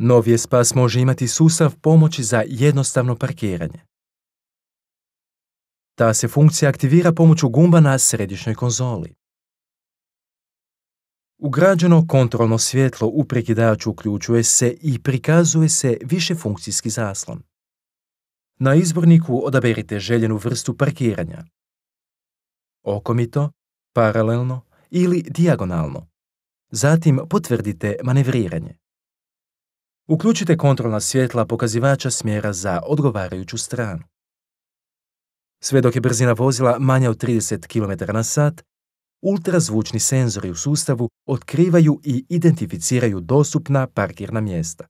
Novije spas može imati sustav pomoći za jednostavno parkiranje. Ta se funkcija aktivira pomoću gumba na središnjoj konzoli. Ugrađeno kontrolno svjetlo u uključuje se i prikazuje se više funkcijski zaslon. Na izborniku odaberite željenu vrstu parkiranja. Okomito, paralelno ili dijagonalno. Zatim potvrdite manevriranje. Uključite kontrolna svjetla pokazivača smjera za odgovarajuću stranu. Sve dok je brzina vozila manja od 30 km na sat, ultrazvučni senzori u sustavu otkrivaju i identificiraju dostupna parkirna mjesta.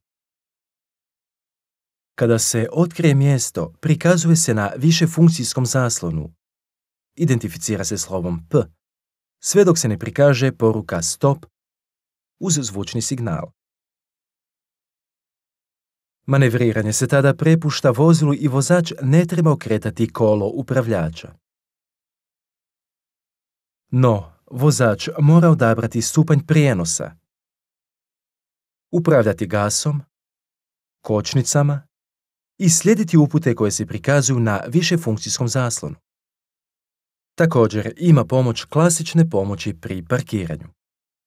Kada se otkrije mjesto, prikazuje se na višefunkcijskom zaslonu. Identificira se slovom P, sve dok se ne prikaže poruka stop uz zvučni signal. Manevriranje se tada prepušta vozilu i vozač ne treba okretati kolo upravljača. No, vozač mora odabrati stupanj prijenosa. Upravljati gasom, kočnicama i slijediti upute koje se prikazuju na višefunkcijskom zaslonu. Također ima pomoć klasične pomoći pri parkiranju.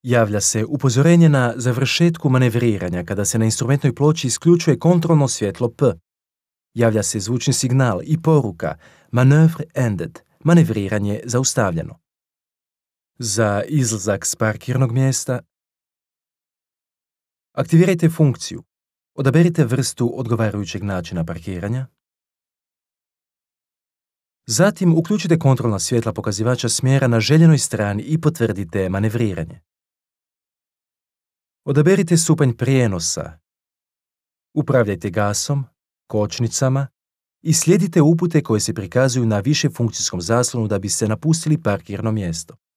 Javlja se upozorenje na završetku manevriranja kada se na instrumentnoj ploči isključuje kontrolno svjetlo P. Javlja se zvučni signal i poruka Manoeuvre ended, manevriranje zaustavljeno. Za izlazak s parkirnog mjesta aktivirajte funkciju. Odaberite vrstu odgovarajućeg načina parkiranja. Zatim uključite kontrolna svjetla pokazivača smjera na željenoj strani i potvrdite manevriranje. Odaberite stupanj prijenosa. Upravljajte gasom, kočnicama i slijedite upute koje se prikazuju na više funkcijskom zaslonu da biste napustili parkirno mjesto.